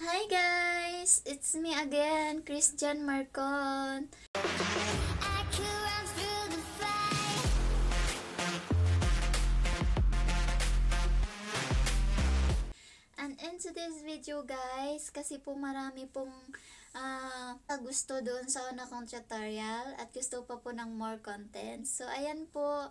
Hi guys! It's me again, Christian Marcon. And in today's video guys, kasi po marami pong uh, ah, gusto doon sa una kong tutorial at gusto pa po ng more content. So ayan po,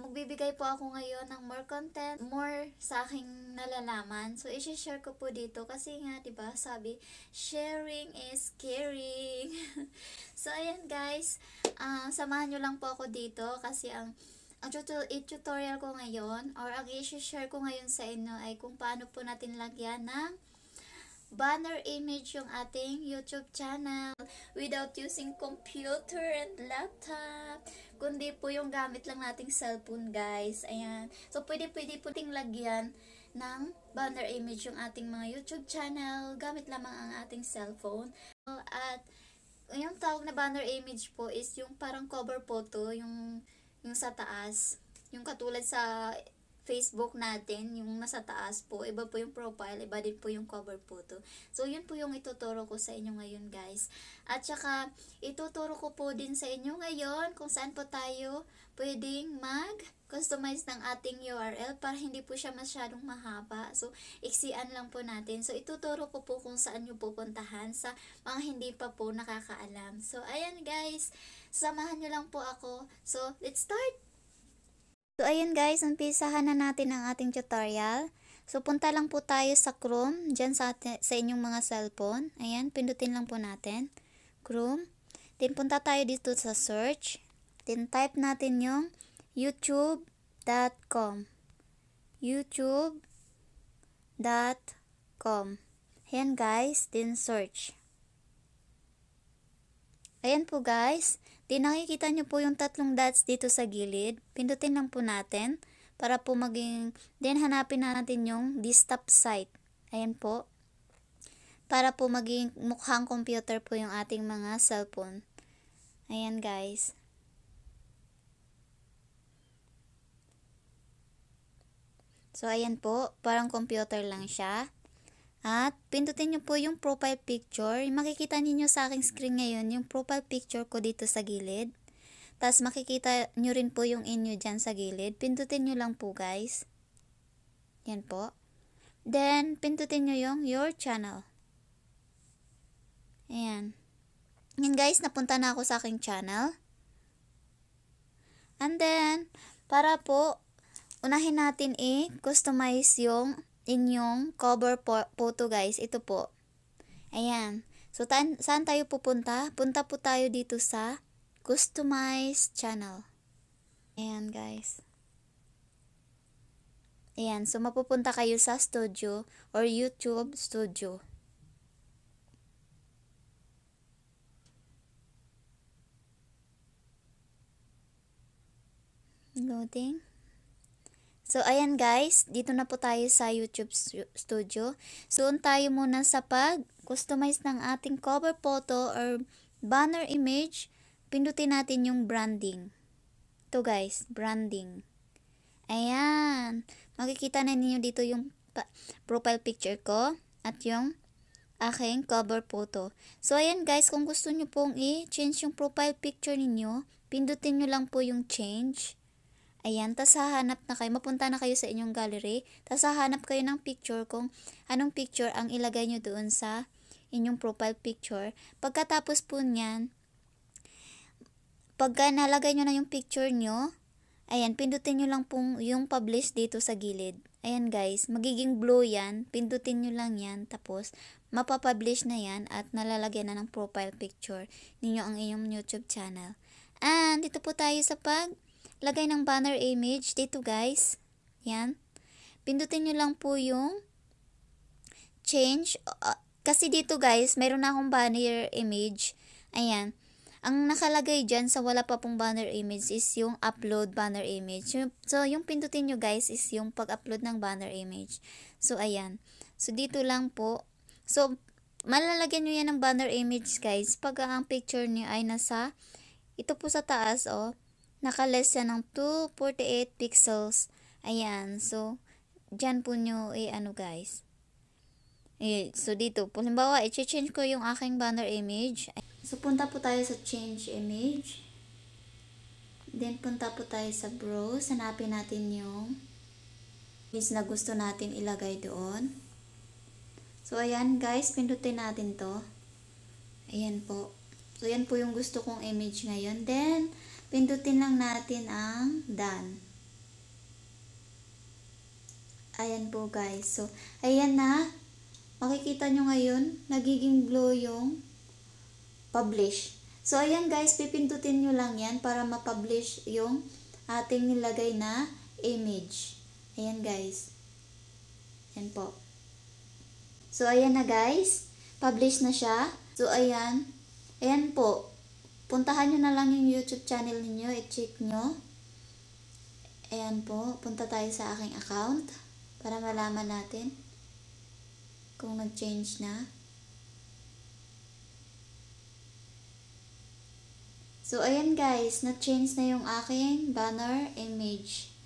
Magbibigay po ako ngayon ng more content, more sa aking nalalaman. So, isi-share ko po dito kasi nga, di ba sabi, sharing is caring. so, ayan guys, uh, samahan nyo lang po ako dito kasi ang ang tutorial ko ngayon or ang isi-share ko ngayon sa inyo ay kung paano po natin lagyan ng banner image yung ating YouTube channel without using computer and laptop, kundi po yung gamit lang nating cellphone guys. Ayan. So, pwede pwede po ting lagyan ng banner image yung ating mga YouTube channel gamit lamang ang ating cellphone. At yung tawag na banner image po is yung parang cover photo, yung, yung sa taas. Yung katulad sa Facebook natin, yung nasa taas po, iba po yung profile, iba din po yung cover photo. So, yun po yung ituturo ko sa inyo ngayon, guys. At saka, ituturo ko po din sa inyo ngayon kung saan po tayo pwedeng mag-customize ng ating URL para hindi po siya masyadong mahaba. So, iksian lang po natin. So, ituturo ko po kung saan nyo pupuntahan sa mga hindi pa po nakakaalam. So, ayan guys, samahan nyo lang po ako. So, let's start! So, ayun guys, umpisahan na natin ang ating tutorial. So, punta lang po tayo sa Chrome, dyan sa, sa inyong mga cellphone. Ayan, pindutin lang po natin. Chrome. Then, punta tayo dito sa search. Then, type natin yung youtube.com youtube.com Ayan guys, then search. Ayan po guys, Di nakikita nyo po yung tatlong dots dito sa gilid. Pindutin lang po natin para po maging, then hanapin na natin yung desktop site. Ayan po. Para po maging mukhang computer po yung ating mga cellphone. Ayan guys. So ayan po, parang computer lang siya. At pindutin nyo po yung profile picture. Makikita ninyo sa aking screen ngayon yung profile picture ko dito sa gilid. Tapos makikita nyo rin po yung inyo dyan sa gilid. Pindutin nyo lang po guys. Yan po. Then, pindutin nyo yung your channel. Ayan. Yan guys, napunta na ako sa aking channel. And then, para po, unahin natin i-customize yung inyong cover po, photo guys. Ito po. Ayan. So, taan, saan tayo pupunta? Punta po tayo dito sa customize channel. Ayan guys. Ayan. So, mapupunta kayo sa studio or YouTube studio. Loading. So, ayan guys, dito na po tayo sa YouTube Studio. Soon tayo muna sa pag-customize ng ating cover photo or banner image. Pindutin natin yung branding. to guys, branding. Ayan, makikita na ninyo dito yung profile picture ko at yung aking cover photo. So, ayan guys, kung gusto nyo pong i-change yung profile picture ninyo, pindutin nyo lang po yung change. Ayan, tas hahanap na kayo, mapunta na kayo sa inyong gallery, tas hahanap kayo ng picture kung anong picture ang ilagay nyo doon sa inyong profile picture. Pagkatapos po niyan, pagka nalagay nyo na yung picture nyo, ayan, pindutin nyo lang pong yung publish dito sa gilid. Ayan guys, magiging blue yan, pindutin nyo lang yan, tapos mapapublish na yan at nalalagyan na ng profile picture ninyo ang inyong YouTube channel. And dito po tayo sa pag- lagay ng banner image dito guys. Yan. Pindutin nyo lang po yung change. Uh, kasi dito guys, meron na akong banner image. Ayan. Ang nakalagay dyan sa wala pa pong banner image is yung upload banner image. So, yung pindutin nyo guys is yung pag-upload ng banner image. So, ayan. So, dito lang po. So, malalagyan nyo yan ng banner image guys pag ang picture nyo ay nasa ito po sa taas oh Naka-less siya ng 248 pixels. Ayan. So, dyan po nyo eh, ano guys. Eh, so, dito. Halimbawa, i-change ko yung aking banner image. So, punta po tayo sa change image. Then, punta po tayo sa browse. Hanapin natin yung image na gusto natin ilagay doon. So, ayan guys. Pindutin natin to. Ayan po. So, ayan po yung gusto kong image ngayon. Then, Pindutin lang natin ang done. Ayan po guys. So, ayan na. Makikita nyo ngayon, nagiging blue yung publish. So, ayan guys, pipindutin nyo lang yan para mapublish yung ating nilagay na image. Ayan guys. Ayan po. So, ayan na guys. Publish na siya. So, ayan. Ayan po. Puntahan nyo na lang yung YouTube channel ninyo, i-check nyo. Ayan po, punta tayo sa aking account para malaman natin kung nag-change na. So, ayan guys, na-change na yung aking banner image.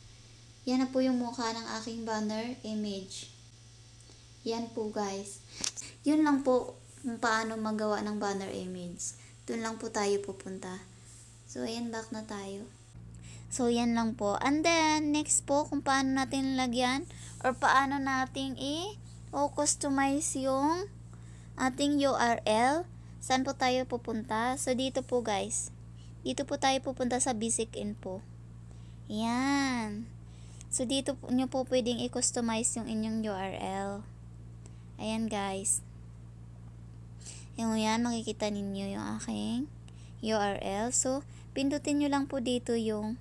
Yan na po yung mukha ng aking banner image. Yan po guys. Yun lang po kung paano magawa ng banner image. Doon lang po tayo pupunta. So, ayan, back na tayo. So, yan lang po. And then, next po, kung paano natin lagyan or paano natin i-customize yung ating URL. Saan po tayo pupunta? So, dito po guys. Dito po tayo pupunta sa basic info. Yan. So, dito po, nyo po pwedeng i-customize yung inyong URL. Ayan guys. Yung yan, makikita ninyo yung aking URL. So, pindutin nyo lang po dito yung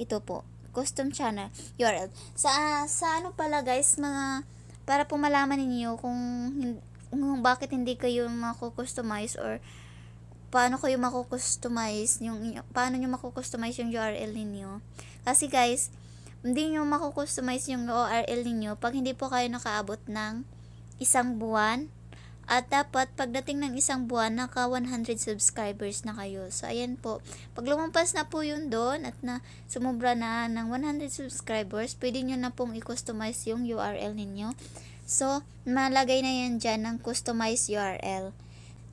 ito po, custom channel URL. Sa, sa ano pala guys, mga, para po malaman ninyo kung, kung bakit hindi kayo mako-customize or paano kayo mako-customize yung paano niyo mako-customize yung URL ninyo. Kasi guys, hindi niyo mako-customize yung URL ninyo pag hindi po kayo nakaabot ng isang buwan at dapat pagdating ng isang buwan, naka 100 subscribers na kayo. So, ayan po. Pag lumampas na po yun doon at na sumubra na ng 100 subscribers, pwede nyo na pong i-customize yung URL ninyo. So, malagay na yan dyan ng customize URL.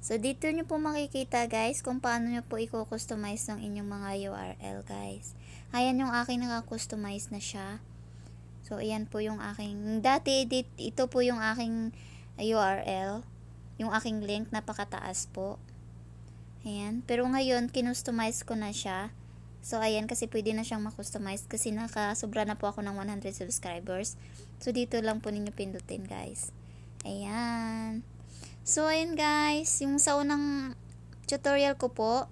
So, dito nyo po makikita guys kung paano nyo po i-customize ng inyong mga URL guys. Ayan yung aking naka-customize na siya. So, ayan po yung aking, dati ito po yung aking URL. Yung aking link, napakataas po. Ayan. Pero ngayon, kinustomize ko na siya. So, ayan, kasi pwede na siyang makustomize kasi naka, sobra na po ako ng 100 subscribers. So, dito lang po ninyo pindutin, guys. Ayan. So, ayan, guys. Yung sa unang tutorial ko po,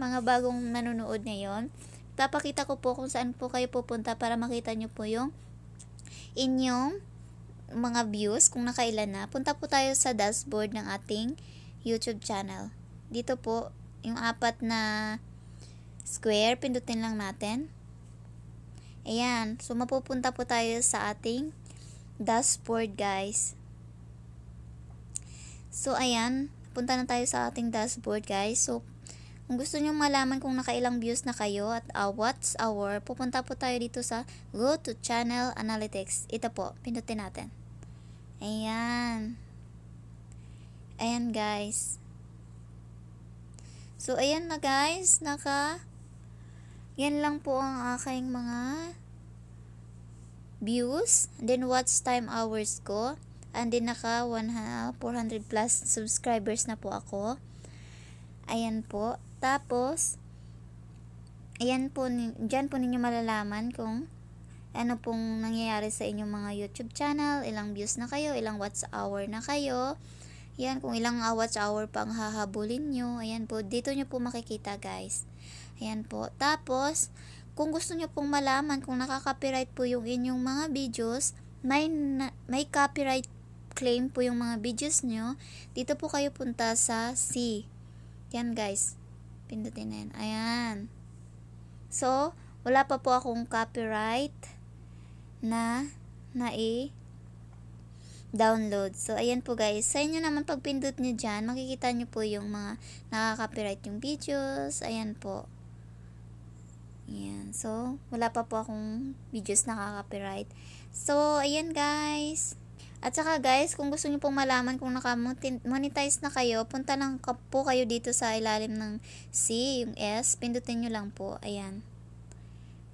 mga bagong nanonood ngayon, papakita ko po kung saan po kayo pupunta para makita nyo po yung inyong mga views kung nakailan na, punta po tayo sa dashboard ng ating YouTube channel. Dito po, yung apat na square, pindutin lang natin. Ayan, so mapupunta po tayo sa ating dashboard guys. So ayan, punta na tayo sa ating dashboard guys. So kung gusto niyo malaman kung nakailang views na kayo at uh, watch hour, pupunta po tayo dito sa Go to Channel Analytics. Ito po, pindutin natin. Ayan. Ayan guys. So ayan na guys, naka yan lang po ang aking mga views, then watch time hours ko, and then naka 100, 400 plus subscribers na po ako. Ayan po. Tapos, ayan po, dyan po ninyo malalaman kung ano pong nangyayari sa inyong mga YouTube channel, ilang views na kayo, ilang watch hour na kayo. Yan, kung ilang ah, watch hour pang hahabulin nyo. Ayan po, dito nyo po makikita guys. Ayan po. Tapos, kung gusto nyo pong malaman kung nakaka-copyright po yung inyong mga videos, may, may copyright claim po yung mga videos nyo, dito po kayo punta sa C. Yan guys. Pindutin na yan. Ayan. So, wala pa po akong copyright na nai download. So, ayan po guys. Sa inyo naman, pag pindot nyo dyan, makikita nyo po yung mga nakaka-copyright yung videos. Ayan po. Ayan. So, wala pa po akong videos nakaka-copyright. So, ayan guys. At saka guys, kung gusto nyo pong malaman kung naka-monetize na kayo, punta lang po kayo dito sa ilalim ng C, yung S. Pindutin nyo lang po. Ayan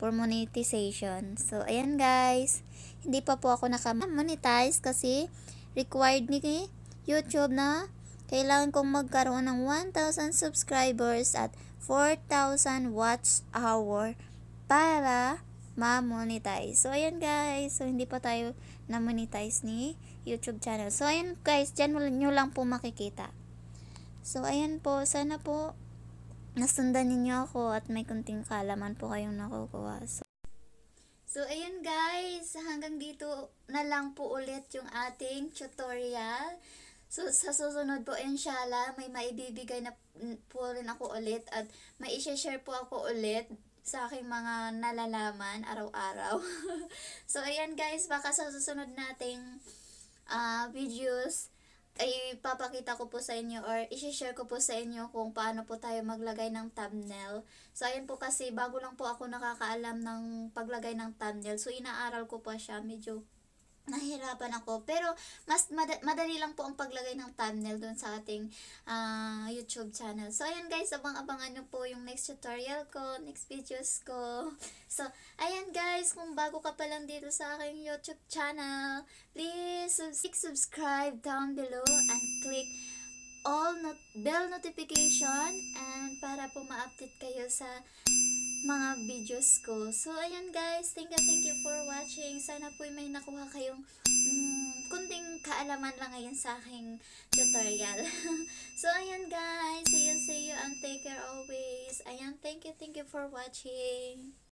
for monetization. So, ayan guys. Hindi pa po ako nakamonetize kasi required ni YouTube na kailangan kong magkaroon ng 1,000 subscribers at 4,000 watch hour para ma-monetize. So, ayan guys. So, hindi pa tayo na-monetize ni YouTube channel. So, ayan guys. Diyan nyo lang po makikita. So, ayan po. Sana po nasundan ninyo ako at may kunting kalaman po kayong nakukuha. So, so ayun guys, hanggang dito na lang po ulit yung ating tutorial. So, sa susunod po, inshallah, may maibibigay na po rin ako ulit at may share po ako ulit sa aking mga nalalaman araw-araw. so, ayan guys, baka sa susunod nating uh, videos, ay papakita ko po sa inyo or isi-share ko po sa inyo kung paano po tayo maglagay ng thumbnail. So, ayan po kasi bago lang po ako nakakaalam ng paglagay ng thumbnail. So, inaaral ko po siya. Medyo nahihirapan ako. Pero, mas mad- madali lang po ang paglagay ng thumbnail doon sa ating uh, YouTube channel. So, ayan guys, abang-abangan niyo po yung next tutorial ko, next videos ko. So, ayan guys, kung bago ka pa lang dito sa aking YouTube channel, please subs- subscribe down below and click all not- bell notification and para po ma-update kayo sa mga videos ko. So, ayan guys, thank you, thank you for watching. Sana po may nakuha kayong mm, kunting kaalaman lang ngayon sa aking tutorial. so, ayan guys, see you, see you, and take care always. Ayan, thank you, thank you for watching.